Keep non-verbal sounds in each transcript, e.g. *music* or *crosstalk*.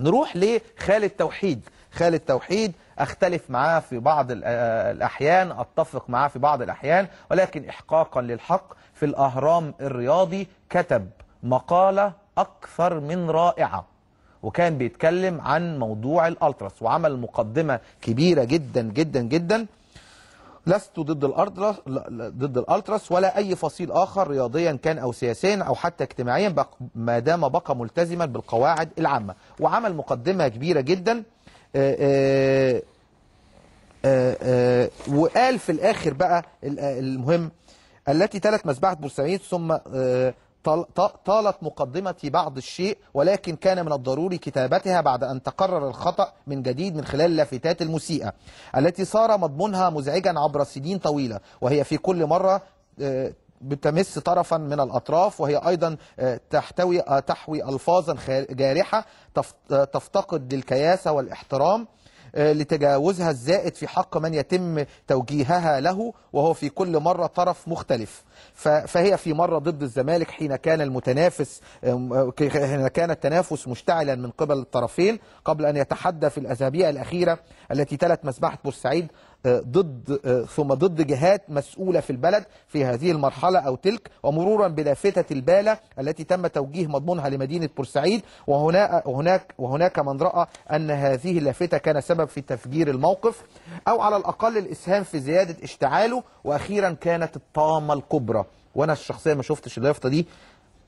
نروح لخالد توحيد خالد توحيد أختلف معاه في بعض الأحيان أتفق معاه في بعض الأحيان ولكن إحقاقا للحق في الأهرام الرياضي كتب مقالة أكثر من رائعة وكان بيتكلم عن موضوع الألتراس وعمل مقدمة كبيرة جدا جدا جدا لست ضد الارض ضد الالتراس ولا اي فصيل اخر رياضيا كان او سياسيا او حتى اجتماعيا ما دام بقى ملتزما بالقواعد العامه وعمل مقدمه كبيره جدا آه، آه، آه، وقال في الاخر بقى المهم التي تلت مسبحه بورسعيد ثم طالت مقدمة بعض الشيء ولكن كان من الضروري كتابتها بعد أن تقرر الخطأ من جديد من خلال لافتات المسيئة التي صار مضمونها مزعجا عبر سنين طويلة وهي في كل مرة آه، بتمس طرفا من الأطراف وهي أيضا آه، تحتوي تحوي ألفاظا جارحة آه، تفتقد للكياسة والاحترام آه، لتجاوزها الزائد في حق من يتم توجيهها له وهو في كل مرة طرف مختلف فهي في مرة ضد الزمالك حين كان المتنافس آه، حين كان التنافس مشتعلا من قبل الطرفين قبل أن يتحدى في الأسابيع الأخيرة التي تلت مسبحة بورسعيد آه، ضد آه، ثم ضد جهات مسؤولة في البلد في هذه المرحلة أو تلك ومرورا بلافتة البالة التي تم توجيه مضمونها لمدينة بورسعيد وهنا وهناك وهناك من رأى أن هذه اللافتة كان سبب في تفجير الموقف أو على الأقل الإسهام في زيادة اشتعاله وأخيرا كانت الطامة الكبرى وأنا الشخصية ما شفتش اللافتة دي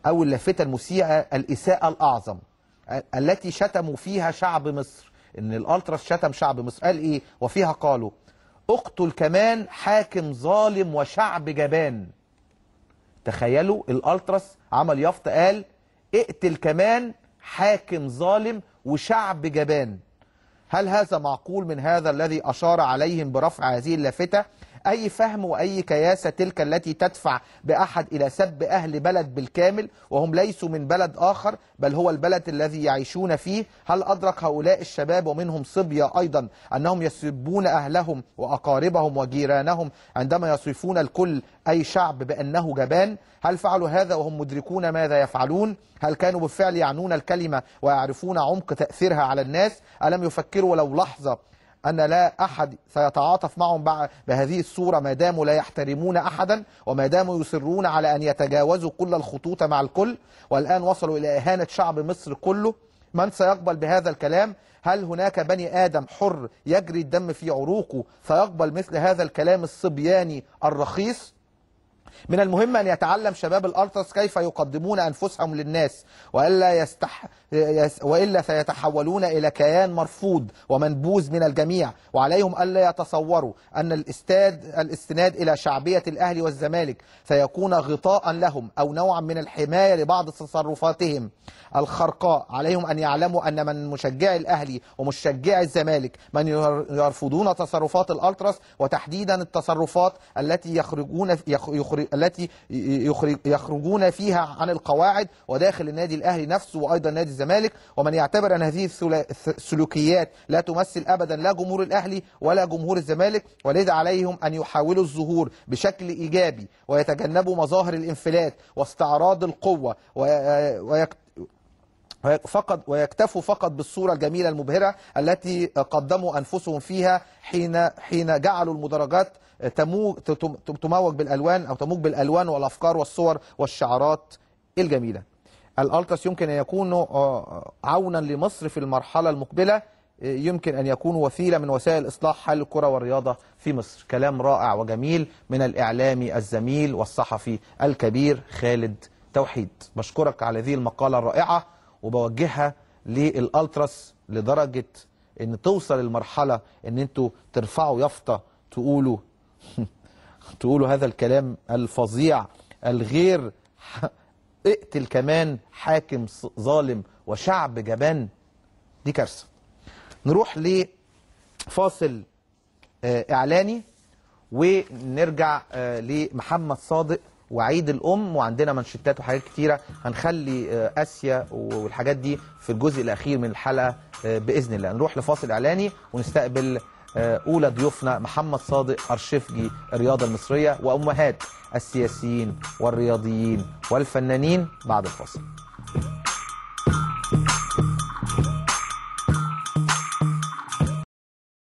أو اللافتة المسيئة الإساءة الأعظم التي شتموا فيها شعب مصر ان الالتراس شتم شعب مصر قال ايه وفيها قالوا اقتل كمان حاكم ظالم وشعب جبان تخيلوا الالتراس عمل يافطه قال اقتل كمان حاكم ظالم وشعب جبان هل هذا معقول من هذا الذي أشار عليهم برفع هذه اللافتة أي فهم وأي كياسة تلك التي تدفع بأحد إلى سب أهل بلد بالكامل وهم ليسوا من بلد آخر بل هو البلد الذي يعيشون فيه هل أدرك هؤلاء الشباب ومنهم صبية أيضا أنهم يسبون أهلهم وأقاربهم وجيرانهم عندما يصفون الكل أي شعب بأنه جبان هل فعلوا هذا وهم مدركون ماذا يفعلون هل كانوا بالفعل يعنون الكلمة ويعرفون عمق تأثيرها على الناس ألم يفكروا لو لحظة أن لا أحد سيتعاطف معهم بهذه الصورة ما داموا لا يحترمون أحدا وما داموا يصرون على أن يتجاوزوا كل الخطوط مع الكل والآن وصلوا إلى إهانة شعب مصر كله من سيقبل بهذا الكلام هل هناك بني آدم حر يجري الدم في عروقه سيقبل مثل هذا الكلام الصبياني الرخيص من المهم أن يتعلم شباب الألتراس كيف يقدمون أنفسهم للناس وإلا, يستح... وإلا سيتحولون إلى كيان مرفوض ومنبوذ من الجميع وعليهم ألا يتصوروا أن الاستاد... الاستناد إلى شعبية الأهل والزمالك سيكون غطاء لهم أو نوعا من الحماية لبعض تصرفاتهم الخرقاء عليهم أن يعلموا أن من مشجعي الأهلي ومشجعي الزمالك من يرفضون تصرفات الألتراس وتحديدا التصرفات التي يخرجون يخرجون يخرج التي يخرج يخرجون فيها عن القواعد وداخل النادي الاهلي نفسه وايضا نادي الزمالك ومن يعتبر ان هذه السلوكيات لا تمثل ابدا لا جمهور الاهلي ولا جمهور الزمالك ولذا عليهم ان يحاولوا الظهور بشكل ايجابي ويتجنبوا مظاهر الانفلات واستعراض القوه ويكت فقط ويكتفوا فقط بالصوره الجميله المبهره التي قدموا انفسهم فيها حين حين جعلوا المدرجات تموج بالالوان او تموج بالالوان والافكار والصور والشعارات الجميله الالتراس يمكن ان يكون آه، عونا لمصر في المرحله المقبله يمكن ان يكون وسيله من وسائل اصلاح حال الكره والرياضه في مصر كلام رائع وجميل من الاعلامي الزميل والصحفي الكبير خالد توحيد بشكرك على هذه المقاله الرائعه وبوجهها للالتراس لدرجه ان توصل المرحله ان انتوا ترفعوا يافطه تقولوا *laughs* تقولوا هذا الكلام الفظيع الغير *laughs* اقتل كمان حاكم ظالم وشعب جبان دي كارثه نروح لفاصل آه، اعلاني ونرجع آه، لمحمد صادق وعيد الام وعندنا منشتات وحاجات كتيره هنخلي آه، اسيا والحاجات دي في الجزء الاخير من الحلقه باذن الله نروح لفاصل اعلاني ونستقبل آه، اولى ضيوفنا محمد صادق ارشفجي الرياضه المصريه وامهات السياسيين والرياضيين والفنانين بعد الفاصل.